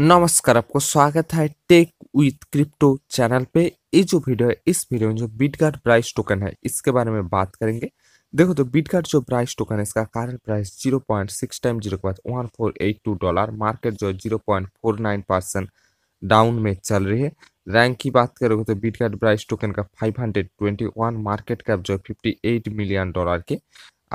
नमस्कार आपको स्वागत है टेक विथ क्रिप्टो चैनल पे ये जो वीडियो है इस वीडियो में जो बिटगार्ड प्राइस टोकन है इसके बारे में बात करेंगे देखो तो बिटगार्ड जो प्राइस टोकन है इसका कारण price zero point six time zero के बाद वन डॉलर मार्केट जो है zero point four nine percent down में चल रही है रैंक की बात करोगे तो बिटगार्ड प्राइस टोकन का five hundred twenty market cap जो फिफ्टी मिलियन डॉलर के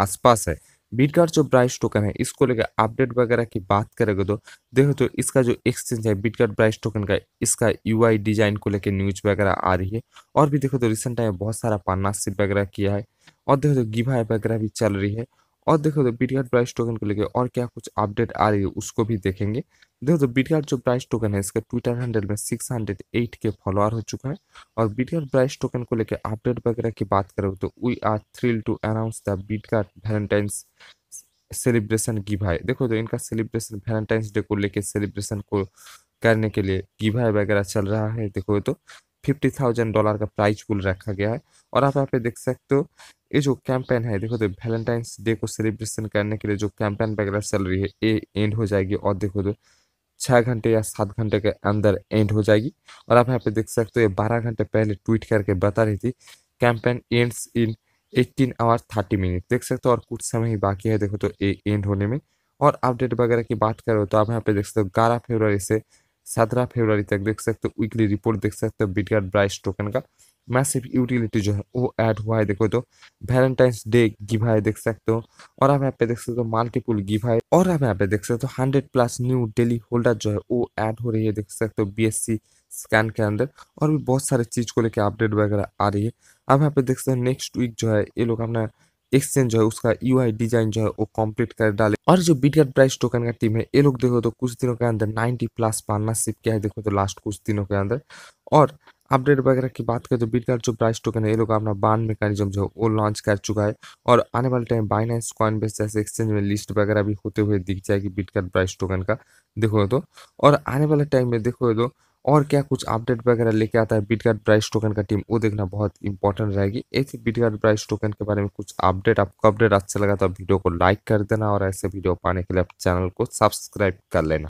आसपास है बीट जो प्राइस टोकन है इसको लेकर अपडेट वगैरह की बात करेगा तो देखो तो इसका जो एक्सचेंज है बीट कार्ड प्राइस टोकन का इसका यूआई डिजाइन को लेकर न्यूज वगैरह आ रही है और भी देखो तो रिसेंट टाइम बहुत सारा पार्टनरशिप वगैरह किया है और देखो तो गिभा वगैरह भी चल रही है और देखो तो बीट प्राइस टोकन को लेकर और क्या कुछ अपडेट आ रही है उसको भी देखेंगे देखो तो बीट जो प्राइस टोकन है इसका ट्विटर हैंडल में 608 के फॉलोअर हो चुका है और बीट प्राइस टोकन को लेकर अपडेट वगैरह की बात करो तो we are thrill to announce the beat valentine's celebration give देखो तो इनका सेलिब्रेशन वैलेंटाइंस डे को लेकर सेलिब्रेशन को करने के लिए गिभा वगैरह चल रहा है देखो तो फिफ्टी थाउजेंड डॉलर का प्राइज पुल रखा गया है और आप यहाँ पे देख सकते हो ये जो कैंपेन है देखो तो वैलेंटाइंस डे को सेलिब्रेशन करने के लिए जो कैंपेन वगैरह चल रही है ये एंड हो जाएगी और देखो तो छः घंटे या सात घंटे के अंदर एंड हो जाएगी और आप यहाँ पे देख सकते हो ये बारह घंटे पहले ट्वीट करके बता रही थी campaign ends in eighteen hour thirty minute देख सकते हो और कुछ समय ही बाकी है देखो तो ये एंड होने में और अपडेट वगैरह की बात करो तो आप यहाँ पे देख सकते हो ग्यारह फरवरी से सत्रह फेबर तक देख सकते हो वीकली रिपोर्ट देख सकते हो बिटगार्ड ब्राइस टोकन का मैसिव यूटिलिटी जो है वो ऐड हुआ है देखो तो वैलेंटाइंस डे गिव देख सकते हो और आप यहाँ पे देख सकते हो मल्टीपुल गिव और आप यहाँ पे देख सकते हो hundred plus new daily holder जो है वो ऐड हो रही है देख सकते हो बीएससी स्कैन के अंदर और भी बहुत सारी चीज को लेकर अपडेट वगैरह आ रही है आप यहाँ पे देख सकते हो नेक्स्ट वीक जो है ये लोग अपना एक्सचेंज है उसका यू डिजाइन जो है वो कंप्लीट कर डाले और जो बीटीआर प्राइस टोकन का टीम है ये लोग देखो तो कुछ दिनों के अंदर 90 प्लस पार्टनरशिप किया है देखो तो लास्ट कुछ दिनों के अंदर और अपडेट वगैरह की बात करें तो बीटगार्ड जो प्राइस टोकन है ये लोग अपना बान मेकानिजम जो है वो लॉन्च कर चुका है और आने वाले टाइम बाइनेंस कॉइन बेस जैसे एक्सचेंज में लिस्ट वगैरह भी होते हुए दिख जाएगी बीटगार्ड प्राइस टोकन का देखो तो और आने वाले टाइम में देखो तो और क्या कुछ अपडेट वगैरह लेके आता है बिटकॉइन प्राइस टोकन का टीम वो देखना बहुत इंपॉर्टेंट रहेगी ऐसे बिटगार्ड प्राइस टोकन के बारे में कुछ अपडेट आपको अपडेट अच्छा लगा तो वीडियो को लाइक कर देना और ऐसे वीडियो पाने के लिए आप चैनल को सब्सक्राइब कर लेना